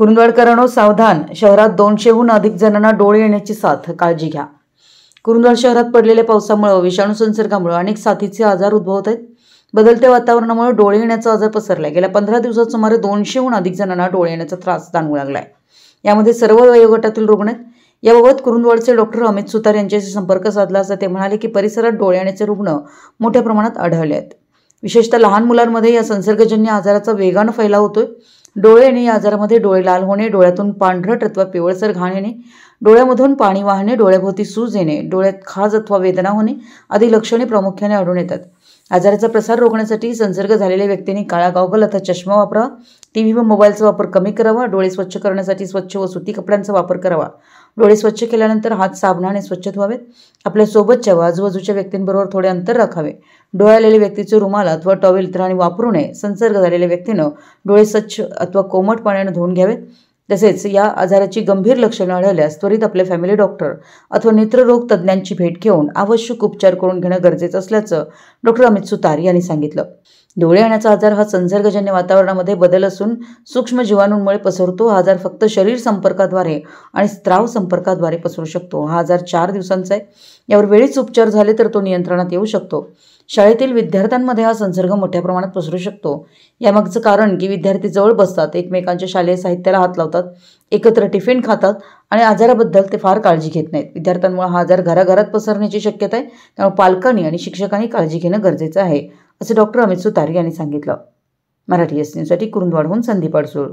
कुरुंदवाडकरांनो सावधान शहरात दोनशेहून अधिक जणांना डोळे येण्याची साथ काळजी घ्या कुरुंदवाड शहरात पडलेल्या पावसामुळे विषाणू संसर्गामुळे अनेक साथीचे आजार उद्भवत आहेत बदलत्या वातावरणामुळे डोळे येण्याचा आजार पसरला गेल्या पंधरा दिवसात सुमारे दोनशेहून अधिक जणांना डोळे येण्याचा त्रास जाणवू लागलाय यामध्ये सर्व वयोगटातील रुग्ण आहेत याबाबत कुरुंदवाडचे डॉक्टर अमित सुतार यांच्याशी संपर्क साधला असता ते म्हणाले की परिसरात डोळे येण्याचे रुग्ण मोठ्या प्रमाणात आढळले आहेत विशेषतः लहान मुलांमध्ये या संसर्गजन्य आजाराचा वेगानं फैलाव होतोय डोळे आणि या आजारामध्ये डोळे लाल होणे डोळ्यातून पांढरट अथवा पिवळसर घाण येणे डोळ्यामधून पाणी वाहणे डोळ्याभोवती सूज येणे डोळ्यात खाज अथवा वेदना होणे आदी लक्षणे प्रामुख्याने आढळून येतात आजाराचा प्रसार रोखण्यासाठी संसर्ग झालेल्या व्यक्तींनी काळा गावगल अथवा चष्मा वापरावा टी व्ही व मोबाईलचा वापर कमी करावा डोळे स्वच्छ करण्यासाठी स्वच्छ व सुती कपड्यांचा वापर करावा डोळे स्वच्छ केल्यानंतर हात साबणाने स्वच्छ धुवावेत आपल्या सोबतच्या व आजूबाजूच्या व्यक्तींबरोबर थोडे अंतर राखावे आलेले व्यक्तीचे रुमाल अथवा टॉवेल इतरांनी वापरू नये संसर्ग झालेल्या व्यक्तीनं डोळे स्वच्छ अथवा कोमट पाण्याने धुवून घ्यावेत तसेच या आजाराची गंभीर लक्षणे आढळल्यास त्वरित आपले फॅमिली डॉक्टर अथवा नेत्ररोग तज्ज्ञांची भेट घेऊन आवश्यक उपचार करून घेणं गरजेचं असल्याचं डॉक्टर अमित सुतार यांनी सांगितलं डोळे येण्याचा आजार हा संसर्गजन्य वातावरणामध्ये बदल असून सूक्ष्म जीवाणूंमुळे पसरतो हा आजार फक्त शरीर संपर्काद्वारे आणि स्त्राव संपर्काद्वारे पसरू शकतो हा आजार चार दिवसांचा आहे यावर वेळीच उपचार झाले तर तो नियंत्रणात येऊ शकतो शाळेतील विद्यार्थ्यांमध्ये हा संसर्ग मोठ्या प्रमाणात पसरू शकतो यामागचं कारण की विद्यार्थी जवळ बसतात एकमेकांच्या शालेय साहित्याला हात लावतात एकत्र टिफिन खातात आणि आजाराबद्दल ते फार काळजी घेत नाहीत विद्यार्थ्यांमुळे हा आजार घराघरात पसरण्याची शक्यता आहे त्यामुळे पालकांनी आणि शिक्षकांनी काळजी घेणं गरजेचं आहे असे डॉक्टर अमित सुतार यांनी सांगितलं मराठी एस न्यूजसाठी कुरुंदवाडहून संदीप अडसूळ